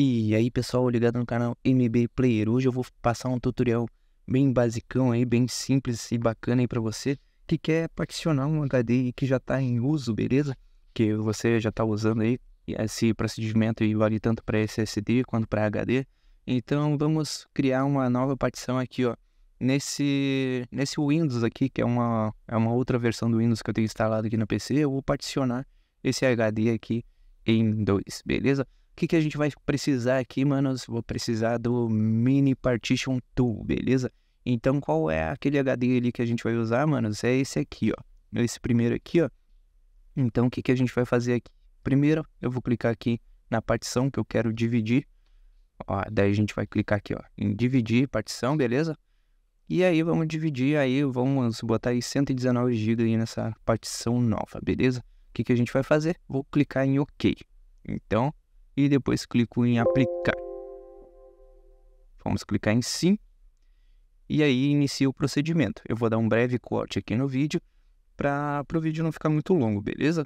E aí pessoal, ligado no canal MB Player, hoje eu vou passar um tutorial bem basicão aí, bem simples e bacana aí para você que quer particionar um HD que já está em uso, beleza? Que você já está usando aí, esse procedimento aí vale tanto para SSD quanto para HD. Então vamos criar uma nova partição aqui, ó, nesse, nesse Windows aqui, que é uma, é uma outra versão do Windows que eu tenho instalado aqui no PC, eu vou particionar esse HD aqui em dois, beleza? que, que a gente vai precisar aqui, manos? Vou precisar do Mini Partition Tool, beleza? Então, qual é aquele HD ali que a gente vai usar, manos? É esse aqui, ó. Esse primeiro aqui, ó. Então, o que, que a gente vai fazer aqui? Primeiro, eu vou clicar aqui na partição que eu quero dividir. Ó, daí a gente vai clicar aqui, ó, em dividir partição, beleza? E aí vamos dividir aí, vamos botar aí 119 GB aí nessa partição nova, beleza? O que, que a gente vai fazer? Vou clicar em OK. Então, e depois clico em aplicar. Vamos clicar em sim e aí inicia o procedimento. Eu vou dar um breve corte aqui no vídeo para o vídeo não ficar muito longo, beleza?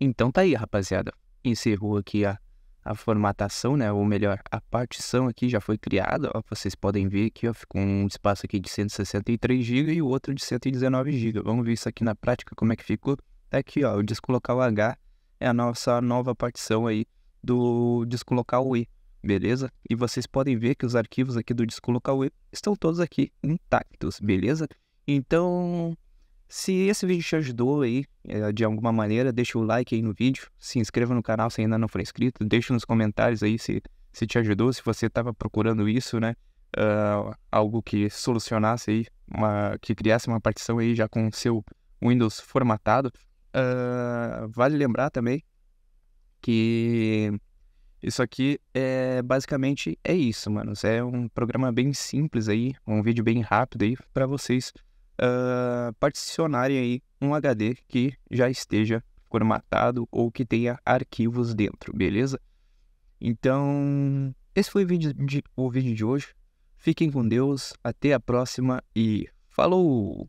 Então tá aí, rapaziada. Encerrou aqui a a formatação, né, ou melhor, a partição aqui já foi criada, ó, vocês podem ver que ficou um espaço aqui de 163 GB e o outro de 119 GB. Vamos ver isso aqui na prática, como é que ficou. Tá aqui, ó, o disco local H é a nossa nova partição aí do disco local E, beleza? E vocês podem ver que os arquivos aqui do disco local E estão todos aqui intactos, beleza? Então, se esse vídeo te ajudou aí eh, de alguma maneira, deixa o like aí no vídeo, se inscreva no canal se ainda não for inscrito, deixa nos comentários aí se, se te ajudou, se você estava procurando isso, né? Uh, algo que solucionasse aí, uma, que criasse uma partição aí já com o seu Windows formatado. Uh, vale lembrar também que isso aqui é basicamente é isso, mano. É um programa bem simples aí, um vídeo bem rápido aí para vocês uh, particionarem aí um HD que já esteja formatado ou que tenha arquivos dentro, beleza? Então, esse foi o vídeo de, o vídeo de hoje. Fiquem com Deus, até a próxima e falou!